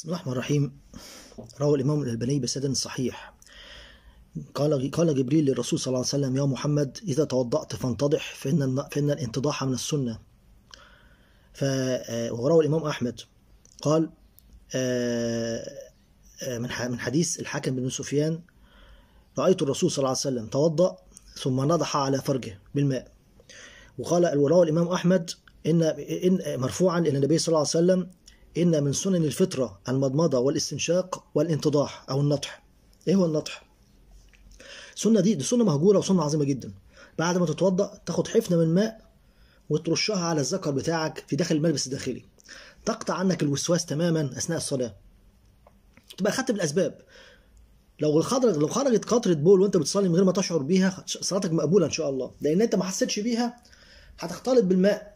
بسم الله الرحمن الرحيم روى الإمام الألباني بسند صحيح قال قال جبريل للرسول صلى الله عليه وسلم يا محمد إذا توضأت فانتضح فإن فإن الانتضاح من السنة ف آه، وروى الإمام أحمد قال آه، آه، من من حديث الحاكم بن سفيان رأيت الرسول صلى الله عليه وسلم توضأ ثم نضح على فرجه بالماء وقال وروى الإمام أحمد إن إن مرفوعا إلى النبي صلى الله عليه وسلم إن من سنن الفطرة المضمضة والاستنشاق والانتضاح أو النطح إيه هو النطح؟ السنة دي دي سنة مهجورة وسنة عظيمة جدا بعد ما تتوضأ تاخد حفنة من ماء وترشها على الذكر بتاعك في داخل الملبس الداخلي تقطع عنك الوسواس تماما أثناء الصلاة تبقى خدت بالأسباب لو خرجت لو خرجت قطره بول وانت بتصلي من غير ما تشعر بيها صلاتك مقبوله ان شاء الله لان انت ما حسيتش بيها هتختلط بالماء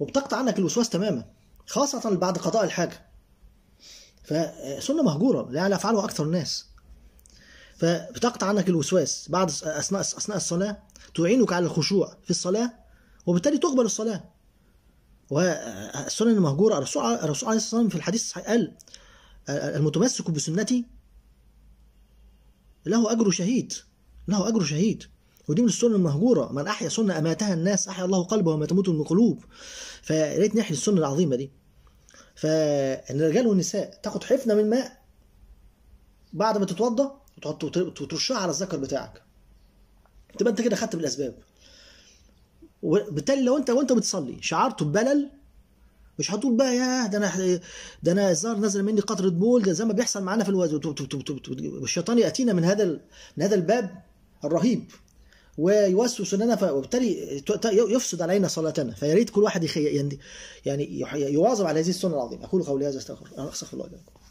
وبتقطع عنك الوسواس تماما خاصة بعد قضاء الحاجة فسنة مهجورة لا يفعلها أكثر الناس فبتقطع عنك الوسواس بعد أثناء أثناء الصلاة تعينك على الخشوع في الصلاة وبالتالي تقبل الصلاة والسنن المهجورة الرسول عليه الصلاة والسلام في الحديث الصحيح قال المتمسك بسنتي له أجر شهيد له أجر شهيد ودي من السنن المهجوره من احيا سنه اماتها الناس احيا الله قلبه وما تموت من قلوب فريت نحيي السنه العظيمه دي فان الرجال والنساء تاخد حفنه من ماء بعد ما تتوضا وترشها على الذكر بتاعك تبقى انت كده خدت بالاسباب وبالتالي لو انت وانت بتصلي شعرت ببلل مش هتقول بقى يا ده انا ده انا الزهر نزل مني قطره بول ده زي ما بيحصل معانا في الوزن والشيطان ياتينا من هذا من هذا الباب الرهيب ويوسوس لنا وبالتالي يفسد علينا صلاتنا فيريد كل واحد يعني يعني يواظب على هذه السنه العظيمه اقول قولي هذا استغفر الله استغفر الله